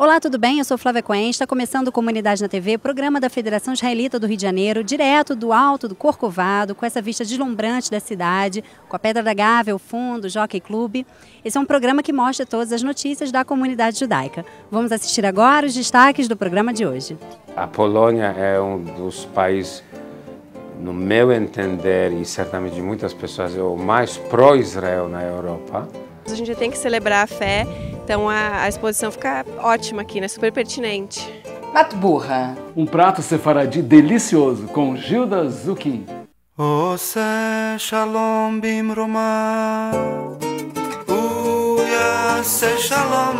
Olá, tudo bem? Eu sou Flávia Coen, está começando Comunidade na TV, programa da Federação Israelita do Rio de Janeiro, direto do alto do Corcovado, com essa vista deslumbrante da cidade, com a Pedra da Gávea, o fundo, o Jockey Club. Esse é um programa que mostra todas as notícias da comunidade judaica. Vamos assistir agora os destaques do programa de hoje. A Polônia é um dos países no meu entender e certamente de muitas pessoas, é o mais pró-Israel na Europa. A gente tem que celebrar a fé então a, a exposição fica ótima aqui, né? Super pertinente. Matburra. Um prato sefaradi delicioso com Gilda Zucchini. shalom se shalom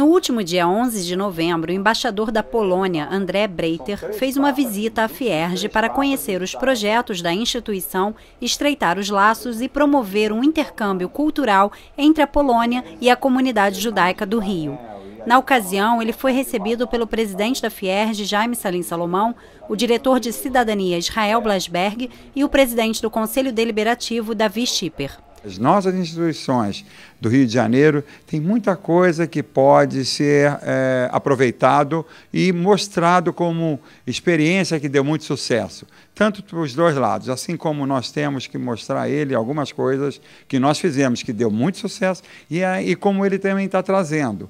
No último dia 11 de novembro, o embaixador da Polônia, André Breiter, fez uma visita à Fierge para conhecer os projetos da instituição, estreitar os laços e promover um intercâmbio cultural entre a Polônia e a comunidade judaica do Rio. Na ocasião, ele foi recebido pelo presidente da Fierge, Jaime Salim Salomão, o diretor de Cidadania, Israel Blasberg, e o presidente do Conselho Deliberativo, Davi Schipper. As nossas instituições do Rio de Janeiro têm muita coisa que pode ser é, aproveitado e mostrado como experiência que deu muito sucesso, tanto para os dois lados, assim como nós temos que mostrar a ele algumas coisas que nós fizemos que deu muito sucesso e, e como ele também está trazendo.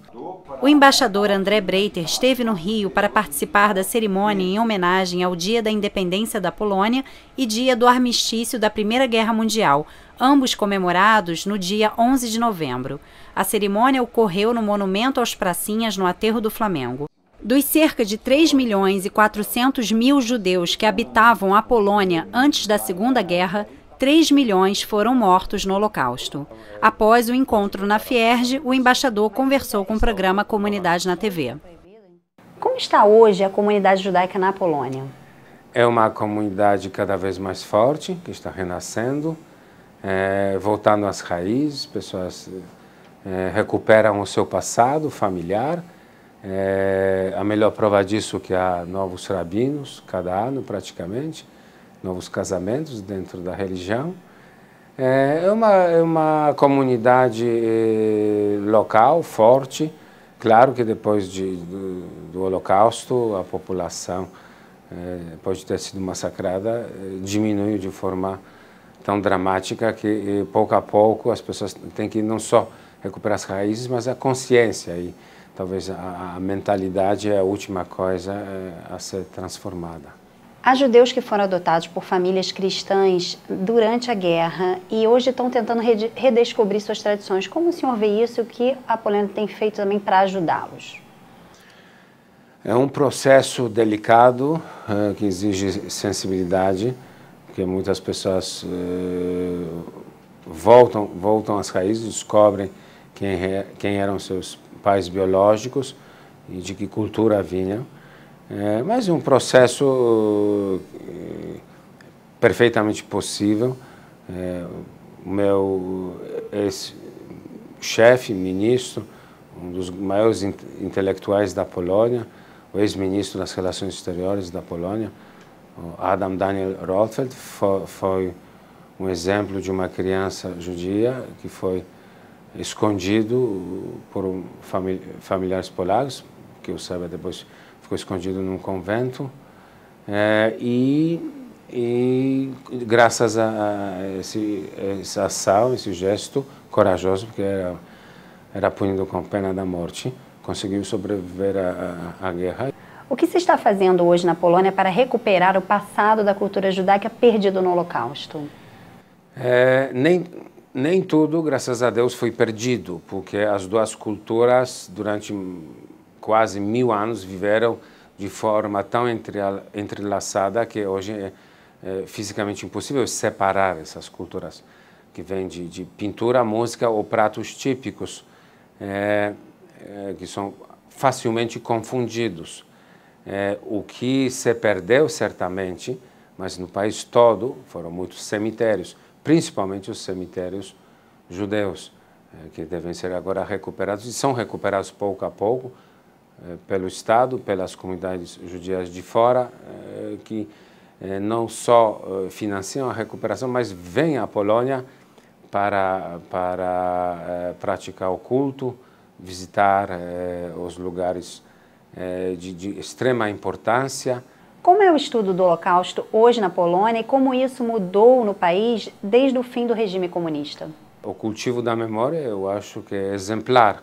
O embaixador André Breiter esteve no Rio para participar da cerimônia em homenagem ao Dia da Independência da Polônia e Dia do Armistício da Primeira Guerra Mundial ambos comemorados no dia 11 de novembro. A cerimônia ocorreu no Monumento aos Pracinhas, no Aterro do Flamengo. Dos cerca de 3 milhões e 400 mil judeus que habitavam a Polônia antes da Segunda Guerra, 3 milhões foram mortos no Holocausto. Após o encontro na Fierge, o embaixador conversou com o programa Comunidade na TV. Como está hoje a comunidade judaica na Polônia? É uma comunidade cada vez mais forte, que está renascendo é, voltando às raízes, pessoas é, recuperam o seu passado familiar. É, a melhor prova disso é que há novos rabinos, cada ano praticamente, novos casamentos dentro da religião. É, é uma, é uma comunidade é, local, forte. Claro que depois de, do, do Holocausto, a população, depois de ter sido massacrada, diminuiu de forma tão dramática que pouco a pouco as pessoas têm que não só recuperar as raízes, mas a consciência e talvez a, a mentalidade é a última coisa eh, a ser transformada. Há judeus que foram adotados por famílias cristãs durante a guerra e hoje estão tentando redescobrir suas tradições. Como o senhor vê isso e o que a Polônia tem feito também para ajudá-los? É um processo delicado eh, que exige sensibilidade porque muitas pessoas eh, voltam, voltam às raízes, descobrem quem, quem eram seus pais biológicos e de que cultura vinham. É, mas um processo eh, perfeitamente possível. É, o meu ex-chefe, ministro, um dos maiores intelectuais da Polônia, o ex-ministro das Relações Exteriores da Polônia, Adam Daniel Rothfeld foi, foi um exemplo de uma criança judia que foi escondido por familiares polacos, que eu saiba depois ficou escondido num convento. É, e, e, graças a esse, essa ação, esse gesto corajoso, porque era, era punido com pena da morte, conseguiu sobreviver à guerra. O que se está fazendo hoje na Polônia para recuperar o passado da cultura judaica perdido no Holocausto? É, nem, nem tudo, graças a Deus, foi perdido, porque as duas culturas, durante quase mil anos, viveram de forma tão entrelaçada que hoje é, é fisicamente impossível separar essas culturas, que vêm de, de, pintura, música ou pratos típicos, é, é que são facilmente confundidos é, o que se perdeu certamente, mas no país todo foram muitos cemitérios, principalmente os cemitérios judeus, é, que devem ser agora recuperados e são recuperados pouco a pouco é, pelo Estado, pelas comunidades judias de fora, é, que é, não só é, financiam a recuperação, mas vêm à Polônia para, para praticar o culto, visitar os lugares é, de, de extrema importância. Como é o estudo do Holocausto hoje na Polônia e como isso mudou no país desde o fim do regime comunista? O cultivo da memória eu acho que é exemplar.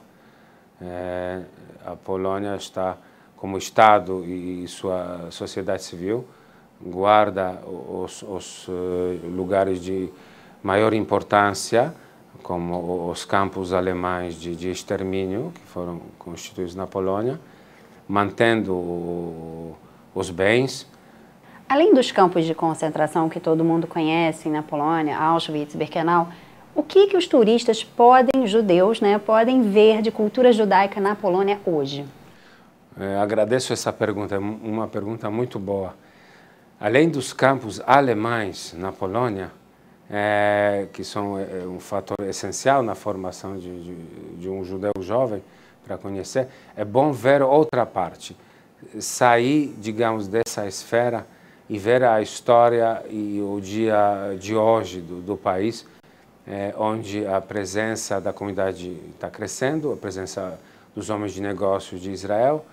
É, a Polônia está, como Estado e sua sociedade civil, guarda os, os eh, lugares de maior importância, como os campos alemães de, de extermínio, que foram constituídos na Polônia, mantendo os bens. Além dos campos de concentração que todo mundo conhece na Polônia, Auschwitz, Birkenau, o que, que os turistas podem, judeus, né, podem ver de cultura judaica na Polônia hoje? É, agradeço essa pergunta, é uma pergunta muito boa. Além dos campos alemães na Polônia, é, que são é, um fator essencial na formação de, de, de um judeu jovem, para conhecer, é bom ver outra parte. Sair, digamos, dessa esfera e ver a história e o dia de hoje do, do país, é, onde a presença da comunidade está crescendo, a presença dos homens de negócios de Israel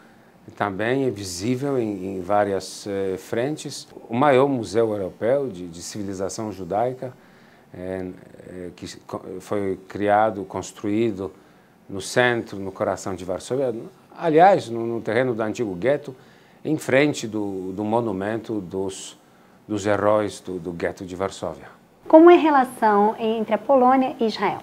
também é visível em, em várias eh, frentes. O maior museu europeu de, de civilização judaica, é, é, que foi criado, construído no centro, no coração de Varsóvia, aliás, no, no terreno do antigo gueto, em frente do, do monumento dos, dos heróis do, do gueto de Varsóvia. Como é a relação entre a Polônia e Israel?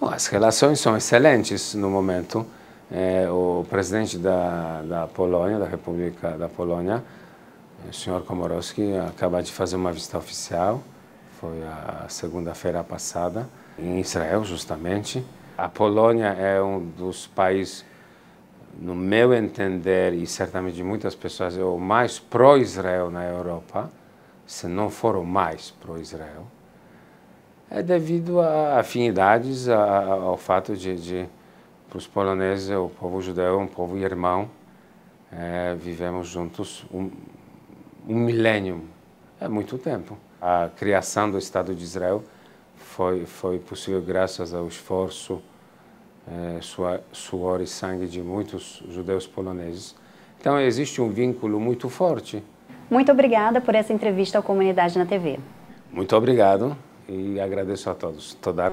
Bom, as relações são excelentes no momento. É, o presidente da, da Polônia, da República da Polônia, o senhor Komorowski, acaba de fazer uma visita oficial, foi a segunda-feira passada, em Israel, justamente. A Polônia é um dos países, no meu entender, e certamente de muitas pessoas, é o mais pró-Israel na Europa, se não for o mais pró-Israel, é devido a afinidades, a, ao fato de, de para os poloneses, o povo judeu é um povo irmão, é, vivemos juntos um, um milênio, é muito tempo. A criação do Estado de Israel foi, foi possível graças ao esforço, é, suor, suor e sangue de muitos judeus poloneses. Então existe um vínculo muito forte. Muito obrigada por essa entrevista à comunidade na TV. Muito obrigado e agradeço a todos. Toda